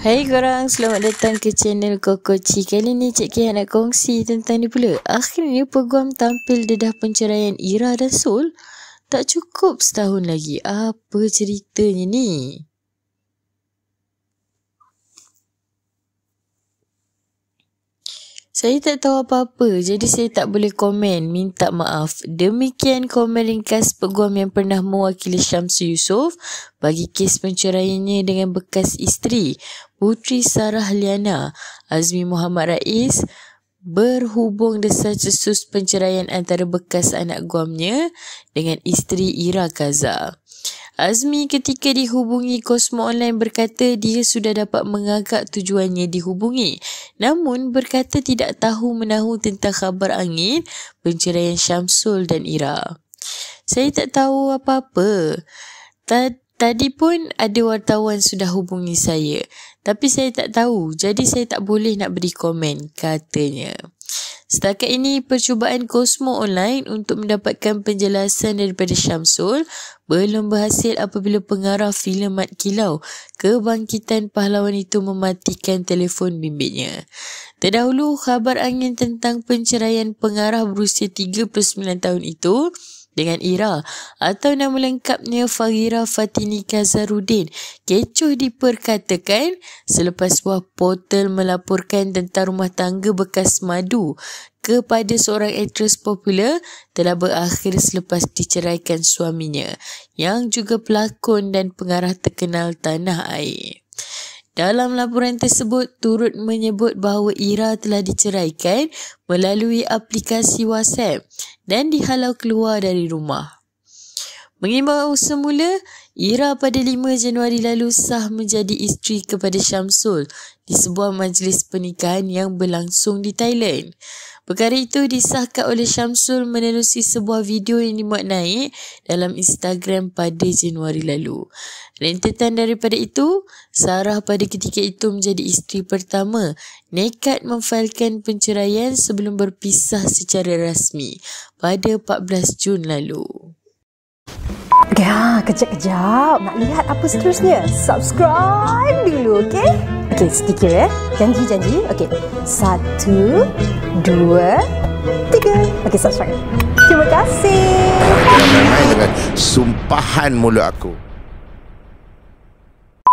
Hai korang, selamat datang ke channel Koko Kali ni Cik Kiah nak kongsi tentang ni pula. Akhirnya peguam tampil dedah penceraian Ira dan Sol. Tak cukup setahun lagi. Apa ceritanya ni? Saya tak tahu apa-apa, jadi saya tak boleh komen. Minta maaf. Demikian komen ringkas peguam yang pernah mewakili Syamsu Yusof bagi kes penceraiannya dengan bekas isteri, Putri Sarah Liana, Azmi Muhammad Rais, berhubung desa cesus penceraian antara bekas anak guamnya dengan isteri Ira Kaza. Azmi ketika dihubungi Cosmo Online berkata dia sudah dapat mengagak tujuannya dihubungi. Namun berkata tidak tahu menahu tentang khabar angin penceraian Syamsul dan Ira. Saya tak tahu apa-apa. Tad tadi pun ada wartawan sudah hubungi saya. Tapi saya tak tahu, jadi saya tak boleh nak beri komen, katanya. Setakat ini, percubaan Cosmo Online untuk mendapatkan penjelasan daripada Syamsul belum berhasil apabila pengarah filem Mat Kilau kebangkitan pahlawan itu mematikan telefon bimbitnya. Terdahulu, khabar angin tentang penceraian pengarah berusia 39 tahun itu dengan Ira atau nama lengkapnya Farira Fatini Kazarudin. Kecoh diperkatakan selepas sebuah portal melaporkan tentang rumah tangga bekas madu kepada seorang aktris popular telah berakhir selepas diceraikan suaminya yang juga pelakon dan pengarah terkenal tanah air. Dalam laporan tersebut turut menyebut bahawa Ira telah diceraikan melalui aplikasi WhatsApp dan dihalau keluar dari rumah. Mengimbau semula, Ira pada 5 Januari lalu sah menjadi isteri kepada Syamsul di sebuah majlis pernikahan yang berlangsung di Thailand. Perkara itu disahkan oleh Syamsul menerusi sebuah video yang dimuat naik dalam Instagram pada Januari lalu. Rentetan daripada itu, Sarah pada ketika itu menjadi isteri pertama nekat memfailkan penceraian sebelum berpisah secara rasmi pada 14 Jun lalu. Okay, ha, kejap-kejap. Nak lihat apa seterusnya? Subscribe dulu, okay? Okay, sedikit eh. Janji-janji. Okay, satu, dua, tiga. Okay, subscribe. Terima kasih. Terima dengan sumpahan mulut aku.